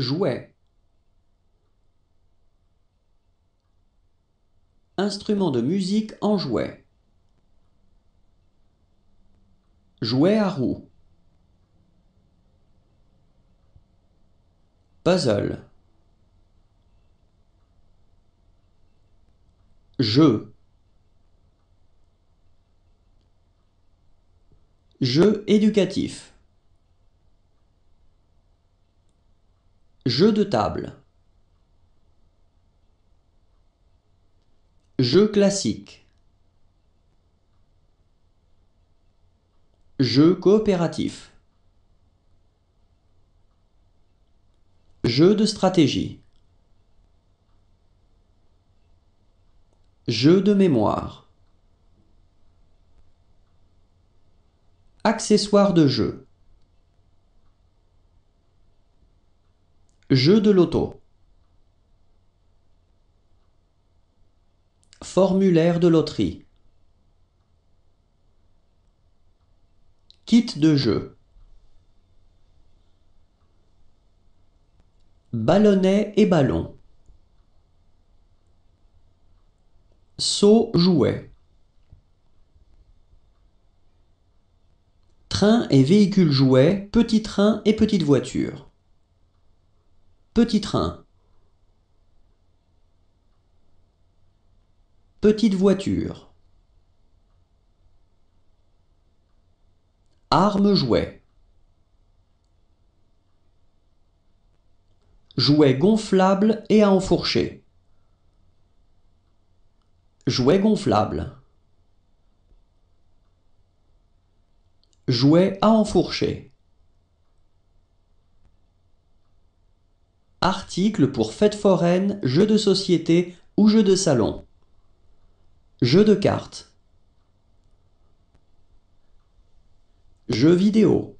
jouet instrument de musique en jouet jouet à roue puzzle jeu jeu éducatif Jeu de table. Jeu classique. Jeu coopératif. Jeu de stratégie. Jeu de mémoire. Accessoires de jeu. Jeu de loto. Formulaire de loterie. Kit de jeu. Ballonnet et ballon. Saut jouet. Train et véhicule jouet, petit train et petite voiture. Petit train Petite voiture Arme-jouet Jouet gonflable et à enfourcher Jouet gonflable Jouet à enfourcher Articles pour fête foraine, jeux de société ou jeux de salon. Jeux de cartes. Jeux vidéo.